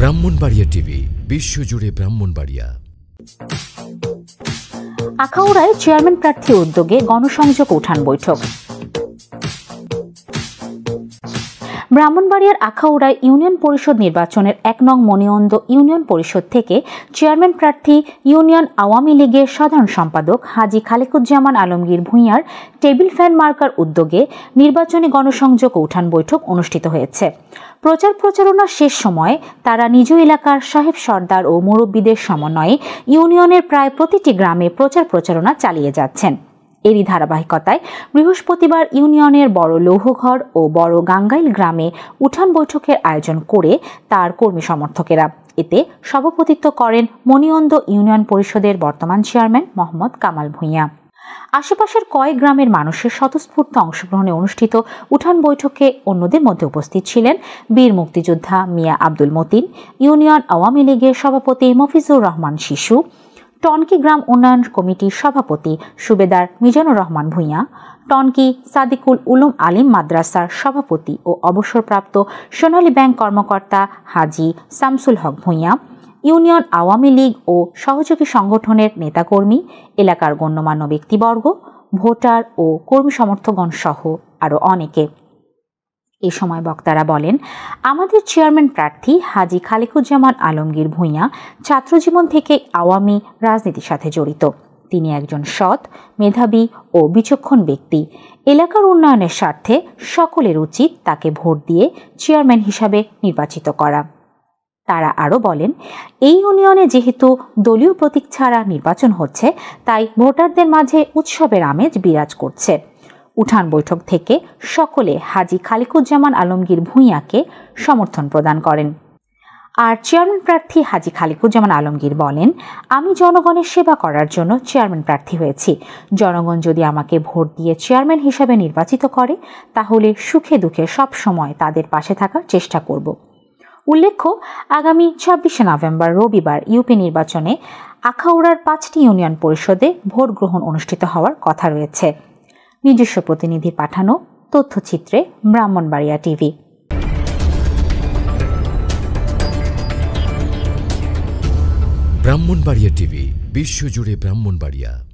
Brahmanbaria TV বিশ্বজুড়ে Brahmanbaria আখাউড়ায় chairman প্রার্থী উদ্যোগে গণসংযোগ উঠান বৈঠক ব্রাহ্মণবাড়িয়ার আখাউড়ায় ইউনিয়ন পরিষদ নির্বাচনের এক নং মনিয়ন্দ ইউনিয়ন পরিষদ থেকে চেয়ারম্যান প্রার্থী ইউনিয়ন আওয়ামী লীগের সাধারণ সম্পাদক হাজি খালেকুজ্জামান আলমগীর ভূঁইয়ার টেবিল ফ্যান মার্কার উদ্যোগে নির্বাচনী গণসংযোগ উঠান বৈঠক অনুষ্ঠিত হয়েছে প্রচার প্রচারণা শেষ সময়ে তারা নিজ এলাকার সাহেব সর্দার ও মুরব্বীদের সমন্বয়ে ইউনিয়নের প্রায় প্রতিটি গ্রামে প্রচার প্রচারণা চালিয়ে যাচ্ছেন এরই ধারাবাহিকতায় বৃহস্পতিবার ইউনিয়নের বড় লৌহঘর ও বড় গাঙ্গাইল গ্রামে উঠান বৈঠকের আয়োজন করে তার কর্মী সমর্থকেরা এতে সভাপতিত্ব করেন মণিয়ন্দ ইউনিয়ন পরিষদের বর্তমান চেয়ারম্যান মোহাম্মদ কামাল ভূঁইয়া আশেপাশের কয়েক গ্রামের মানুষের স্বতঃস্ফূর্ত অংশগ্রহণে অনুষ্ঠিত উঠান বৈঠকে অন্যদের মধ্যে উপস্থিত ছিলেন বীর মুক্তিযোদ্ধা মিয়া আব্দুল মতিন ইউনিয়ন আওয়ামী লীগের সভাপতি মফিজুর রহমান শিশু টনকি গ্রাম উন্নয়ন কমিটির সভাপতি সুবেদার মিজানুর রহমান ভূঁইয়া টনকি সাদিকুল উলুম আলিম মাদ্রাসার সভাপতি ও অবসরপ্রাপ্ত সোনালী ব্যাংক কর্মকর্তা হাজি শামসুল হক ভূঁইয়া ইউনিয়ন আওয়ামী লীগ ও সহযোগী সংগঠনের নেতাকর্মী এলাকার গণ্যমান্য ব্যক্তিবর্গ ভোটার ও কর্মী সমর্থকগণ সহ আরও অনেকে এ সময় বক্তারা বলেন আমাদের চেয়ারম্যান প্রার্থী হাজি খালেকুজ্জামান আলমগীর ভূঁইয়া ছাত্রজীবন থেকে আওয়ামী রাজনীতির সাথে জড়িত তিনি একজন সৎ মেধাবী ও বিচক্ষণ ব্যক্তি এলাকার উন্নয়নের স্বার্থে সকলের উচিত তাকে ভোট দিয়ে চেয়ারম্যান হিসাবে নির্বাচিত করা তারা আরও বলেন এই ইউনিয়নে যেহেতু দলীয় প্রতীক ছাড়া নির্বাচন হচ্ছে তাই ভোটারদের মাঝে উৎসবের আমেজ বিরাজ করছে উঠান বৈঠক থেকে সকলে হাজি খালিকুজ্জামান আলমগীর ভূঁইয়াকে সমর্থন প্রদান করেন আর চেয়ারম্যান প্রার্থী হাজি খালিকুজ্জামান আলমগীর বলেন আমি জনগণের সেবা করার জন্য চেয়ারম্যান প্রার্থী হয়েছি জনগণ যদি আমাকে ভোট দিয়ে চেয়ারম্যান হিসাবে নির্বাচিত করে তাহলে সুখে দুঃখে সব সময় তাদের পাশে থাকার চেষ্টা করব উল্লেখ্য আগামী ছাব্বিশে নভেম্বর রবিবার ইউপি নির্বাচনে আখাউড়ার পাঁচটি ইউনিয়ন পরিষদে ভোট গ্রহণ অনুষ্ঠিত হওয়ার কথা রয়েছে নিজস্ব প্রতিনিধি পাঠানো তথ্যচিত্রে ব্রাহ্মণবাড়িয়া টিভি ব্রাহ্মণবাড়িয়া টিভি বিশ্বজুড়ে ব্রাহ্মণবাড়িয়া